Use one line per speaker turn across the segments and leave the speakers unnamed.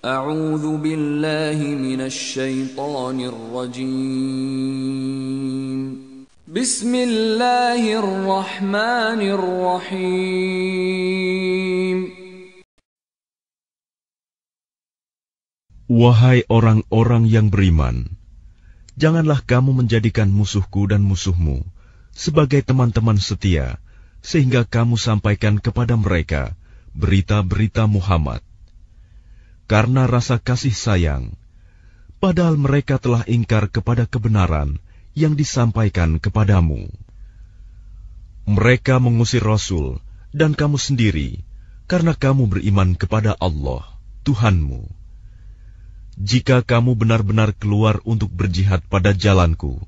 أعوذ بالله من الشيطان الرجيم بسم الله الرحمن الرحيم Wahai orang-orang yang beriman, janganlah kamu menjadikan musuhku dan musuhmu sebagai teman-teman setia, sehingga kamu sampaikan kepada mereka berita-berita Muhammad karena rasa kasih sayang, padahal mereka telah ingkar kepada kebenaran yang disampaikan kepadamu. Mereka mengusir Rasul dan kamu sendiri karena kamu beriman kepada Allah, Tuhanmu. Jika kamu benar-benar keluar untuk berjihad pada jalanku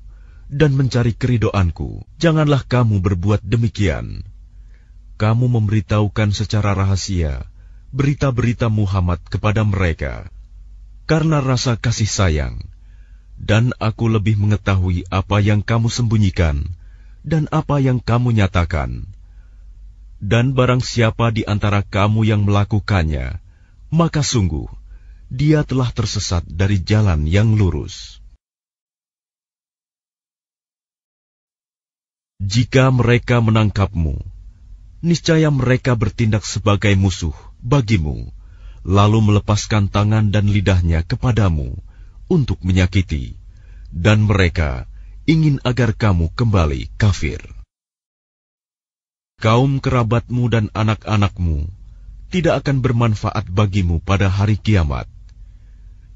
dan mencari keridoanku, janganlah kamu berbuat demikian. Kamu memberitahukan secara rahasia berita-berita Muhammad kepada mereka karena rasa kasih sayang, dan aku lebih mengetahui apa yang kamu sembunyikan dan apa yang kamu nyatakan. Dan barang siapa di antara kamu yang melakukannya, maka sungguh dia telah tersesat dari jalan yang lurus. Jika mereka menangkapmu, niscaya mereka bertindak sebagai musuh bagimu, lalu melepaskan tangan dan lidahnya kepadamu untuk menyakiti, dan mereka ingin agar kamu kembali kafir. Kaum kerabatmu dan anak-anakmu tidak akan bermanfaat bagimu pada hari kiamat.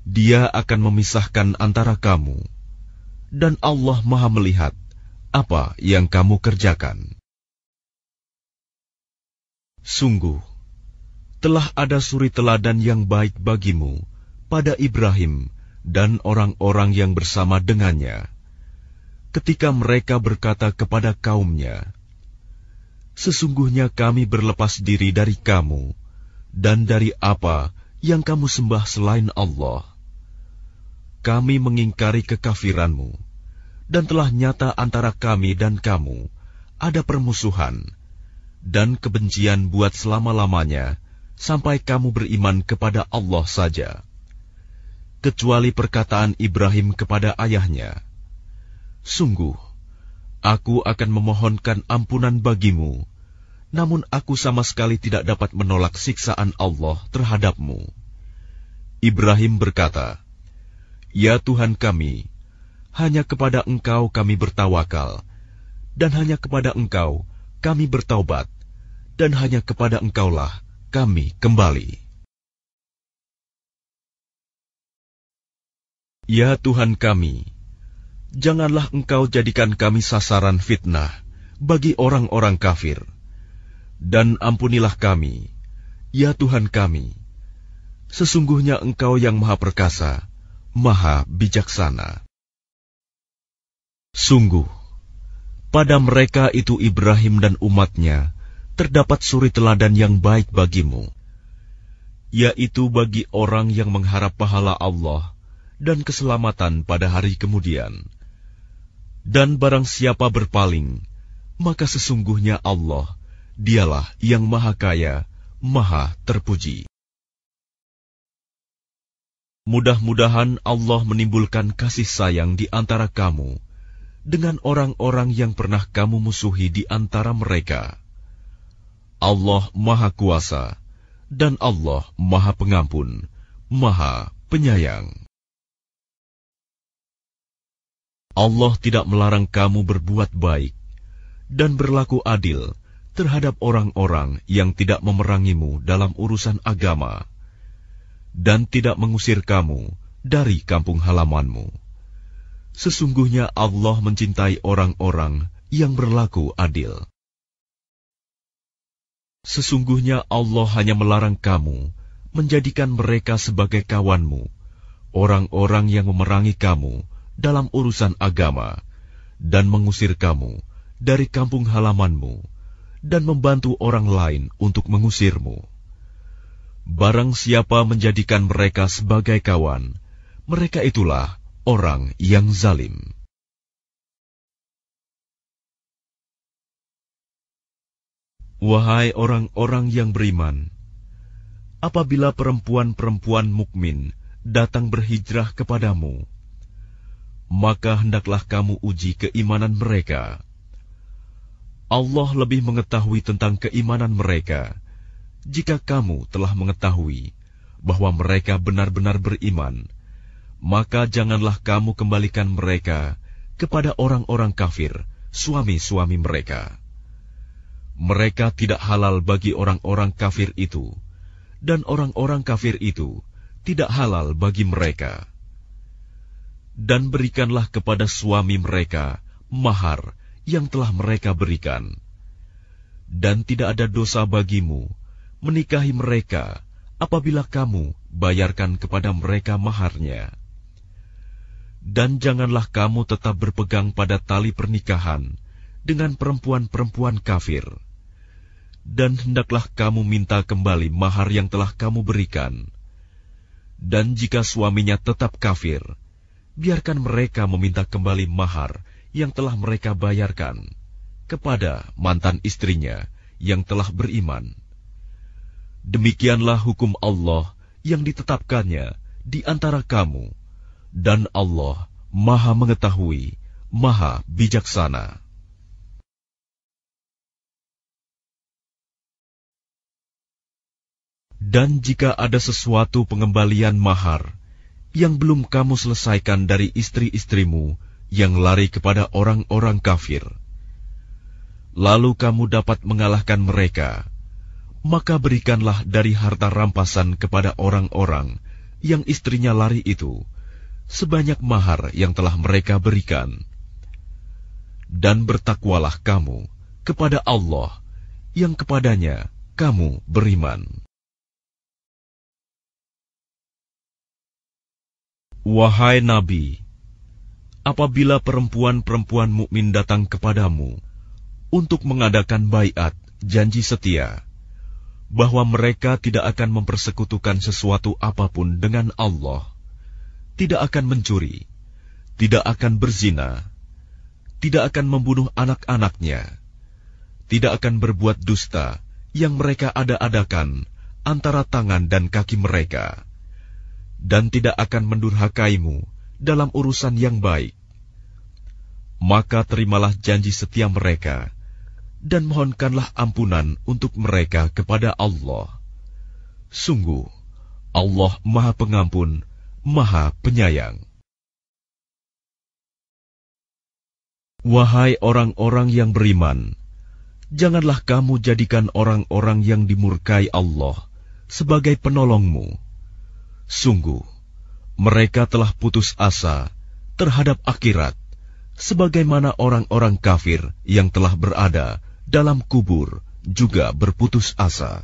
Dia akan memisahkan antara kamu, dan Allah Maha Melihat apa yang kamu kerjakan. Sungguh, telah ada suri teladan yang baik bagimu pada Ibrahim dan orang-orang yang bersama dengannya, ketika mereka berkata kepada kaumnya, "Sesungguhnya kami berlepas diri dari kamu dan dari apa yang kamu sembah selain Allah. Kami mengingkari kekafiranmu, dan telah nyata antara kami dan kamu ada permusuhan." Dan kebencian buat selama-lamanya sampai kamu beriman kepada Allah saja, kecuali perkataan Ibrahim kepada ayahnya, "Sungguh, aku akan memohonkan ampunan bagimu, namun aku sama sekali tidak dapat menolak siksaan Allah terhadapmu." Ibrahim berkata, "Ya Tuhan kami, hanya kepada Engkau kami bertawakal, dan hanya kepada Engkau kami bertaubat, dan hanya kepada Engkaulah..." kami kembali. Ya Tuhan kami, janganlah Engkau jadikan kami sasaran fitnah bagi orang-orang kafir, dan ampunilah kami, ya Tuhan kami. Sesungguhnya Engkau yang Maha Perkasa, Maha Bijaksana. Sungguh, pada mereka itu Ibrahim dan umatnya terdapat suri teladan yang baik bagimu, yaitu bagi orang yang mengharap pahala Allah dan keselamatan pada hari kemudian. Dan barang siapa berpaling, maka sesungguhnya Allah, dialah yang maha kaya, maha terpuji. Mudah-mudahan Allah menimbulkan kasih sayang di antara kamu dengan orang-orang yang pernah kamu musuhi di antara mereka. Allah Maha Kuasa, dan Allah Maha Pengampun, Maha Penyayang. Allah tidak melarang kamu berbuat baik dan berlaku adil terhadap orang-orang yang tidak memerangimu dalam urusan agama dan tidak mengusir kamu dari kampung halamanmu. Sesungguhnya Allah mencintai orang-orang yang berlaku adil. Sesungguhnya Allah hanya melarang kamu menjadikan mereka sebagai kawanmu, orang-orang yang memerangi kamu dalam urusan agama, dan mengusir kamu dari kampung halamanmu, dan membantu orang lain untuk mengusirmu. Barang siapa menjadikan mereka sebagai kawan, mereka itulah orang yang zalim. Wahai orang-orang yang beriman, apabila perempuan-perempuan mukmin datang berhijrah kepadamu, maka hendaklah kamu uji keimanan mereka. Allah lebih mengetahui tentang keimanan mereka. Jika kamu telah mengetahui bahwa mereka benar-benar beriman, maka janganlah kamu kembalikan mereka kepada orang-orang kafir, suami-suami mereka mereka tidak halal bagi orang-orang kafir itu, dan orang-orang kafir itu tidak halal bagi mereka. Dan berikanlah kepada suami mereka mahar yang telah mereka berikan, dan tidak ada dosa bagimu menikahi mereka apabila kamu bayarkan kepada mereka maharnya. Dan janganlah kamu tetap berpegang pada tali pernikahan dengan perempuan-perempuan kafir dan hendaklah kamu minta kembali mahar yang telah kamu berikan. Dan jika suaminya tetap kafir, biarkan mereka meminta kembali mahar yang telah mereka bayarkan kepada mantan istrinya yang telah beriman. Demikianlah hukum Allah yang ditetapkannya di antara kamu, dan Allah Maha Mengetahui, Maha Bijaksana. Dan jika ada sesuatu pengembalian mahar yang belum kamu selesaikan dari istri-istrimu yang lari kepada orang-orang kafir, lalu kamu dapat mengalahkan mereka, maka berikanlah dari harta rampasan kepada orang-orang yang istrinya lari itu sebanyak mahar yang telah mereka berikan. Dan bertakwalah kamu kepada Allah yang kepadanya kamu beriman. Wahai Nabi, apabila perempuan-perempuan mukmin datang kepadamu untuk mengadakan bayat, janji setia, bahwa mereka tidak akan mempersekutukan sesuatu apapun dengan Allah, tidak akan mencuri, tidak akan berzina, tidak akan membunuh anak-anaknya, tidak akan berbuat dusta yang mereka ada-adakan antara tangan dan kaki mereka dan tidak akan mendurhakaimu dalam urusan yang baik. Maka terimalah janji setia mereka, dan mohonkanlah ampunan untuk mereka kepada Allah. Sungguh, Allah Maha Pengampun, Maha Penyayang. Wahai orang-orang yang beriman, janganlah kamu jadikan orang-orang yang dimurkai Allah sebagai penolongmu Sungguh, mereka telah putus asa terhadap akhirat, sebagaimana orang-orang kafir yang telah berada dalam kubur juga berputus asa.